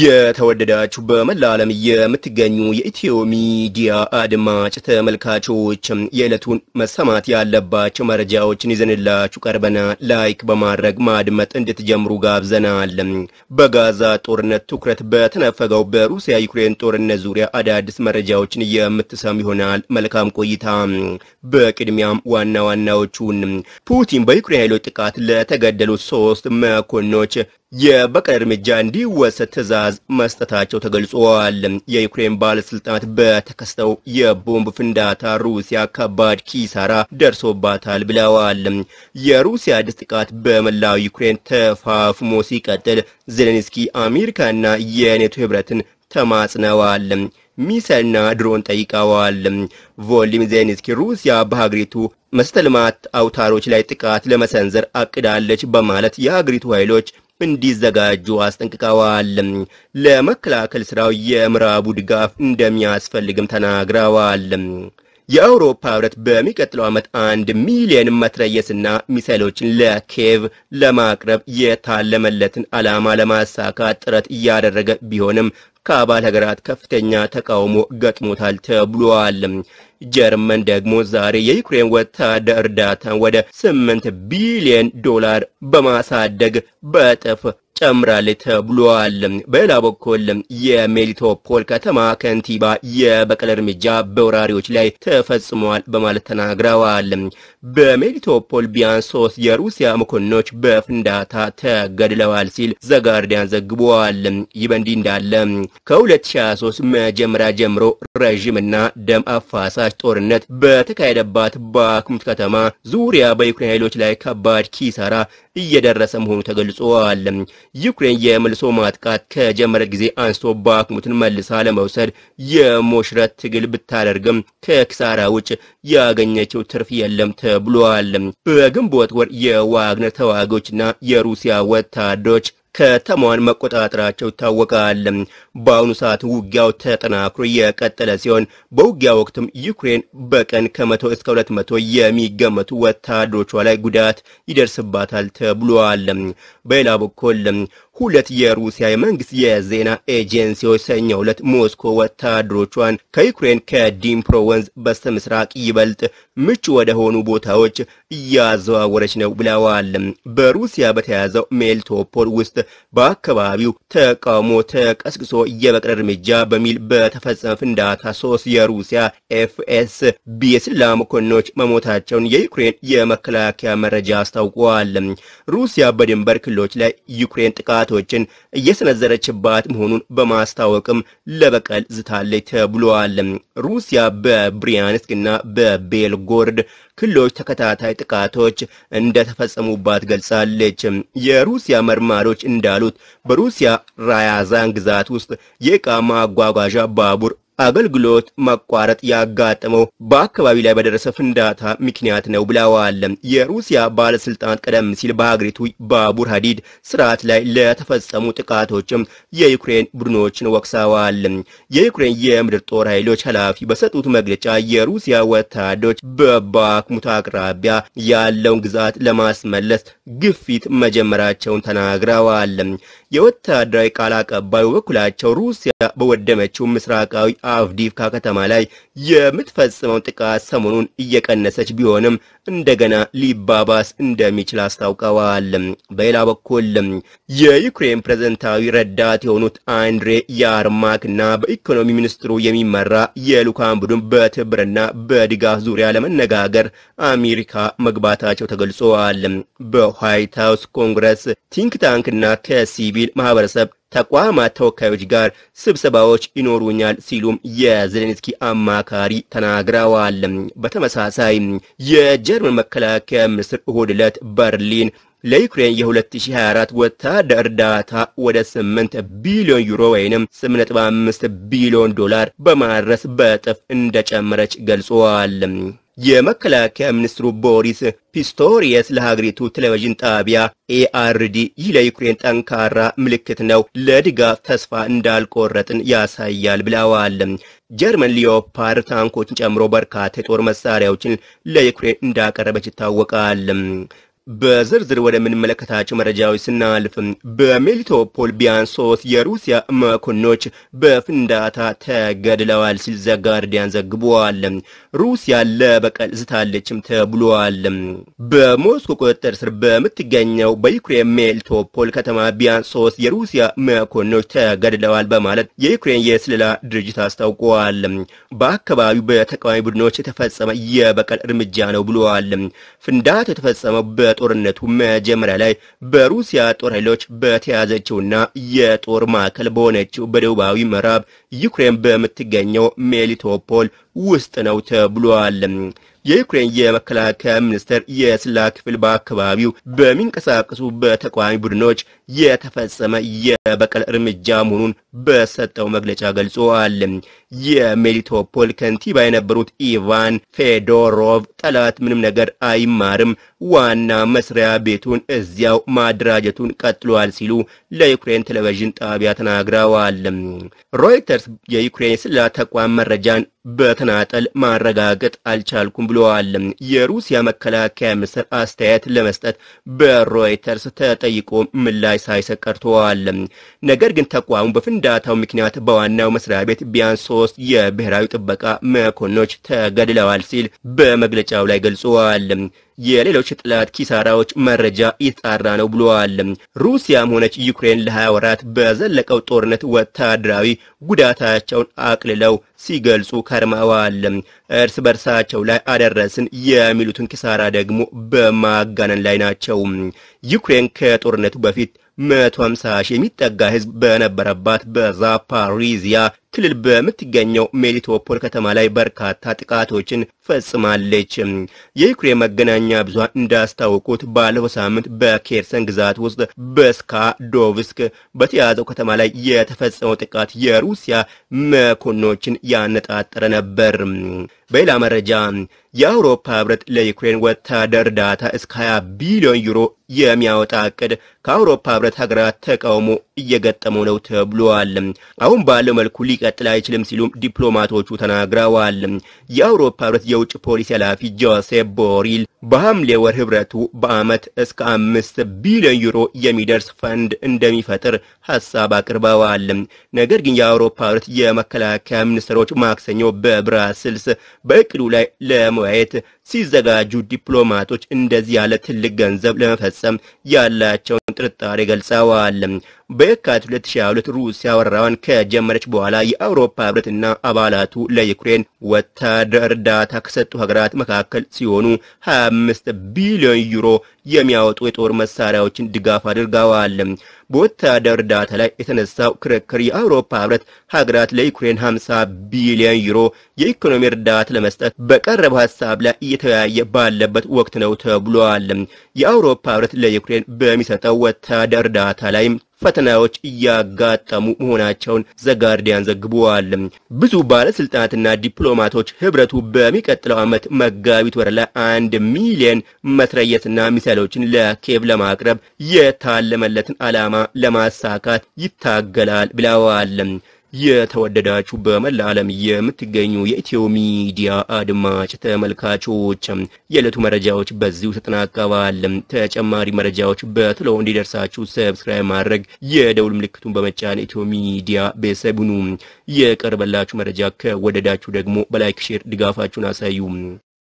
የተወደዳችሁ በመላ ዓለም የምትገኙ የኢትዮ ሚዲያ አድማጭ ተመልካቾች የዕለቱን መሰማት ያለባቸው መረጃዎችን ይዘንላችሁ ቀርበና ላይክ በማድረግ ማድመጥ እንድትጀምሩ ጋብዘናል። በጋዛ ጦርነት ትኩረት በተነፈገው በሩሲያ ዩክሬን ጦርነት ዙሪያ አዳዲስ መረጃዎችን የምትሰሙ ይሆናል። መልካም ቆይታ። በቅድሚያም ዋና ዋናዎቹን ፑቲን በዩክሬን ኃይሎች ጥቃት ለተገደሉት ሶስት መኮንኖች የበቀል እርምጃ እንዲወሰድ ትዕዛዝ ትዕዛዝ መስጠታቸው ተገልጿል። የዩክሬን ባለስልጣናት በተከስተው የቦምብ ፍንዳታ ሩሲያ ከባድ ኪሳራ ደርሶባታል ብለዋል። የሩሲያ አዲስ ጥቃት በመላው ዩክሬን ተፋፍሞ ሲቀጥል ዜሌንስኪ አሜሪካና የኔቶ ህብረትን ተማጽነዋል። ሚሳይልና ድሮን ጠይቀዋል። ቮሊም ዜሌንስኪ ሩሲያ በሀገሪቱ መሰረተ ልማት አውታሮች ላይ ጥቃት ለመሰንዘር አቅዳለች በማለት የሀገሪቱ ኃይሎች እንዲዘጋጁ አስጠንቅቀዋል። ለመከላከል ስራው የምዕራቡ ድጋፍ እንደሚያስፈልግም ተናግረዋል። የአውሮፓ ህብረት በሚቀጥለው ዓመት አንድ ሚሊዮን መትረየስና ሚሳይሎችን ለኬቭ ለማቅረብ የታለመለትን ዓላማ ለማሳካት ጥረት እያደረገ ቢሆንም ከአባል ሀገራት ከፍተኛ ተቃውሞ ገጥሞታል ተብሏል። ጀርመን ደግሞ ዛሬ የዩክሬን ወታደር እርዳታን ወደ ስምንት ቢሊዮን ዶላር በማሳደግ በጥፍ ጨምራል ተብሏል። በሌላ በኩል የሜሪቶፖል ከተማ ከንቲባ የበቀል እርምጃ በወራሪዎች ላይ ተፈጽሟል በማለት ተናግረዋል። በሜሪቶፖል ቢያንስ ሶስት የሩሲያ መኮንኖች በፍንዳታ ተገድለዋል ሲል ዘጋርዲያን ዘግቧል። ይህ በእንዲህ እንዳለ ከ2023 መጀመሪያ ጀምሮ ረዥምና ደም አፋሳሽ ጦርነት በተካሄደባት ባክሙት ከተማ ዙሪያ በዩክሬን ኃይሎች ላይ ከባድ ኪሳራ እየደረሰ መሆኑ ተገልጿል። ዩክሬን የመልሶ ማጥቃት ከጀመረ ጊዜ አንስቶ ባክሙትን መልሳ ለመውሰድ የሞሽረት ትግል ብታደርግም ከክሳራ ውጭ ያገኘችው ትርፍ የለም ተብሏል። በግንቦት ወር የዋግነር ተዋጊዎችና የሩሲያ ወታደሮች ከተማዋን መቆጣጠራቸው ይታወቃል። በአሁኑ ሰዓት ውጊያው ተጠናክሮ የቀጠለ ሲሆን በውጊያ ወቅትም ዩክሬን በቀን ከመቶ እስከ ሁለት መቶ የሚገመቱ ወታደሮቿ ላይ ጉዳት ይደርስባታል ተብሏል። በሌላ በኩል ሁለት የሩሲያ የመንግስት የዜና ኤጀንሲዎች ሰኞ ዕለት ሞስኮ ወታደሮቿን ከዩክሬን ከዲምፕሮ ወንዝ በስተ ምስራቅ ይበልጥ ምቹ ወደ ሆኑ ቦታዎች እያዘዋወረች ነው ብለዋል። በሩሲያ በተያዘው ሜልቶፖል ውስጥ በአካባቢው ተቃውሞ ተቀስቅሶ የበቀል እርምጃ በሚል በተፈጸመ ፍንዳታ ሶስት የሩሲያ ኤፍኤስ ቢ የስለላ መኮንኖች መሞታቸውን የዩክሬን የመከላከያ መረጃ አስታውቋል። ሩሲያ በድንበር ክልሎች ላይ ዩክሬን ጥቃት ጥቃቶችን እየሰነዘረችባት መሆኑን በማስታወቅም ለበቀል ዝታለች ተብሏል። ሩሲያ በብሪያንስክ እና በቤልጎርድ ክልሎች ተከታታይ ጥቃቶች እንደተፈጸሙባት ገልጻለች። የሩሲያ መርማሪዎች እንዳሉት በሩሲያ ራያዛን ግዛት ውስጥ የዕቃ ማጓጓዣ ባቡር አገልግሎት ማቋረጥ ያጋጠመው በአካባቢ ላይ በደረሰ ፍንዳታ ምክንያት ነው ብለዋል። የሩሲያ ባለስልጣናት ቀደም ሲል በሀገሪቱ ባቡር ሀዲድ ስርዓት ላይ ለተፈጸሙ ጥቃቶችም የዩክሬን ቡድኖችን ወቅሰዋል። የዩክሬን የምድር ጦር ኃይሎች ኃላፊ በሰጡት መግለጫ የሩሲያ ወታደሮች በባክሙት አቅራቢያ ያለውን ግዛት ለማስመለስ ግፊት መጀመራቸውን ተናግረዋል። የወታደራዊ ቃል አቀባዩ በበኩላቸው ሩሲያ በወደመችው ምስራቃዊ አቭዲቭካ ከተማ ላይ የምትፈጽመው ጥቃት ሰሞኑን እየቀነሰች ቢሆንም እንደገና ሊባባስ እንደሚችል አስታውቀዋል። በሌላ በኩል የዩክሬን ፕሬዝደንታዊ ረዳት የሆኑት አንድሬ ያርማክ በኢኮኖሚ ሚኒስትሩ የሚመራ የሉካን ቡድን በትብብርና በድጋፍ ዙሪያ ለመነጋገር አሜሪካ መግባታቸው ተገልጸዋል። በዋይት ሃውስ ኮንግረስ ቲንክ ታንክ ከሲቪል ማህበረሰብ ተቋማት ተወካዮች ጋር ስብሰባዎች ይኖሩኛል ሲሉም የዜሌንስኪ አማካሪ ተናግረዋል። በተመሳሳይ የጀርመን መከላከያ ሚኒስትር እሁድ ዕለት በርሊን ለዩክሬን የ2024 ወታደር እርዳታ ወደ 8 ቢሊዮን ዩሮ ወይንም 8.5 ቢሊዮን ዶላር በማድረስ በእጥፍ እንደጨመረች ገልጿል። የመከላከያ ሚኒስትሩ ቦሪስ ፒስቶሪየስ ለሀገሪቱ ቴሌቪዥን ጣቢያ ኤአርዲ ይህ ለዩክሬን ጠንካራ ምልክት ነው፣ ለድጋፍ ተስፋ እንዳልቆረጥን ያሳያል ብለዋል። ጀርመን ሊዮፓርድ ታንኮችን ጨምሮ በርካታ የጦር መሳሪያዎችን ለዩክሬን እንዳቀረበች ይታወቃል። በዝርዝር ወደ ምንመለከታቸው መረጃዎች ስናልፍ በሜሊቶፖል ቢያንስ ሶስት የሩሲያ መኮንኖች በፍንዳታ ተገድለዋል ሲል ዘጋርዲያን ዘግቧል። ሩሲያ ለበቀል ዝታለችም ተብሏል። በሞስኮ ቁጥጥር ስር በምትገኘው በዩክሬን ሜሊቶፖል ከተማ ቢያንስ ሶስት የሩሲያ መኮንኖች ተገድለዋል በማለት የዩክሬን የስለላ ድርጅት አስታውቋል። በአካባቢው በተቃዋሚ ቡድኖች የተፈጸመ የበቀል እርምጃ ነው ብሏል። ፍንዳታ የተፈጸመው በ በጦርነቱ መጀመሪያ ላይ በሩሲያ ጦር ኃይሎች በተያዘችውና የጦር ማዕከል በሆነችው በደቡባዊ ምዕራብ ዩክሬን በምትገኘው ሜሊቶፖል ውስጥ ነው ተብሏል። የዩክሬን የመከላከያ ሚኒስቴር የስላ ክፍል በአካባቢው በሚንቀሳቀሱ በተቃዋሚ ቡድኖች የተፈጸመ የበቀል እርምጃ መሆኑን በሰጠው መግለጫ ገልጿል። የሜሊቶፖል ከንቲባ የነበሩት ኢቫን ፌዶሮቭ ጠላት ምንም ነገር አይማርም፣ ዋና መስሪያ ቤቱን እዚያው ማደራጀቱን ቀጥሏል ሲሉ ለዩክሬን ቴሌቪዥን ጣቢያ ተናግረዋል። ሮይተርስ የዩክሬን የስለላ ተቋም መረጃን በተናጠል ማረጋገጥ አልቻልኩም ብለዋል። የሩሲያ መከላከያ ሚኒስትር አስተያየት ለመስጠት በሮይተርስ ተጠይቆ ምላሽ ላይ ሳይሰጥ ቀርተዋል። ነገር ግን ተቋሙ በፍንዳታው ምክንያት በዋናው መስሪያ ቤት ቢያንስ ሶስት የብሔራዊ ጥበቃ መኮንኖች ተገድለዋል ሲል በመግለጫው ላይ ገልጸዋል። የሌሎች ጥላት ኪሳራዎች መረጃ ይጣራ ነው ብለዋል። ሩሲያም ሆነች ዩክሬን ለ20 ወራት በዘለቀው ጦርነት ወታደራዊ ጉዳታቸውን አቅልለው ሲገልጹ ከርመዋል። እርስ በርሳቸው ላይ አደረስን የሚሉትን ኪሳራ ደግሞ በማጋነን ላይ ናቸው። ዩክሬን ከጦርነቱ በፊት 150 ሺህ የሚጠጋ ህዝብ በነበረባት በዛፓሪዚያ ክልል በምትገኘው ሜሊቶፖል ከተማ ላይ በርካታ ጥቃቶችን ፈጽማለች። የዩክሬን መገናኛ ብዙሃን እንዳስታወቁት ባለፈው ሳምንት በኬርሰን ግዛት ውስጥ በስካ ዶቭስክ በተያዘው ከተማ ላይ የተፈጸመው ጥቃት የሩሲያ መኮንኖችን ያነጣጠረ ነበር። በሌላ መረጃ የአውሮፓ ህብረት ለዩክሬን ወታደር እርዳታ እስከ 20 ቢሊዮን ዩሮ የሚያወጣ እቅድ ከአውሮፓ ህብረት ሀገራት ተቃውሞ እየገጠመው ነው ተብሏል። አሁን ባለው መልኩ ሊቀጥል አይችልም ሲሉም ዲፕሎማቶቹ ተናግረዋል። የአውሮፓ ህብረት የውጭ ፖሊሲ ኃላፊ ጆሴፕ ቦሪል በሐምሌ ወር ህብረቱ በዓመት እስከ አምስት ቢሊዮን ዩሮ የሚደርስ ፈንድ እንደሚፈጥር ሐሳብ አቅርበዋል። ነገር ግን የአውሮፓ ህብረት የመከላከያ ሚኒስትሮች ማክሰኞ በብራስልስ በእቅዱ ላይ ለመወያየት ሲዘጋጁ ዲፕሎማቶች እንደዚህ ያለ ትልቅ ገንዘብ ለመፈጸም ያላቸውን ጥርጣሬ ገልጸዋል። በየካቲት 2022 ሩሲያ ወረራዋን ከጀመረች በኋላ የአውሮፓ ህብረትና አባላቱ ለዩክሬን ወታደር እርዳታ ከሰጡ ሀገራት መካከል ሲሆኑ አምስት ቢሊዮን ዩሮ የሚያወጡ የጦር መሳሪያዎችን ድጋፍ አድርገዋል። በወታደር እርዳታ ላይ የተነሳው ክርክር የአውሮፓ ህብረት ሀገራት ለዩክሬን 50 ቢሊዮን ዩሮ የኢኮኖሚ እርዳታ ለመስጠት በቀረበ ሀሳብ ላይ እየተወያየ ባለበት ወቅት ነው ተብሏል። የአውሮፓ ህብረት ለዩክሬን በሚሰጠው ወታደር እርዳታ ላይም ፈተናዎች እያጋጠሙ መሆናቸውን ዘጋርዲያን ዘግበዋል ብዙ ባለስልጣናትና ዲፕሎማቶች ህብረቱ በሚቀጥለው ዓመት መጋቢት ወር ላይ አንድ ሚሊየን መትረየስና ሚሳይሎችን ለኬቭ ለማቅረብ የታለመለትን ዓላማ ለማሳካት ይታገላል ብለዋል። የተወደዳችሁ በመላ ዓለም የምትገኙ የኢትዮ ሚዲያ አድማጭ ተመልካቾች የዕለቱ መረጃዎች በዚሁ ተጠናቀዋል። ተጨማሪ መረጃዎች በትሎ እንዲደርሳችሁ ሰብስክራይብ ማድረግ፣ የደውል ምልክቱን በመጫን ኢትዮ ሚዲያ ቤተሰብ ሁኑ። የቀርበላችሁ መረጃ ከወደዳችሁ ደግሞ በላይክ ሼር ድጋፋችሁን አሳዩ።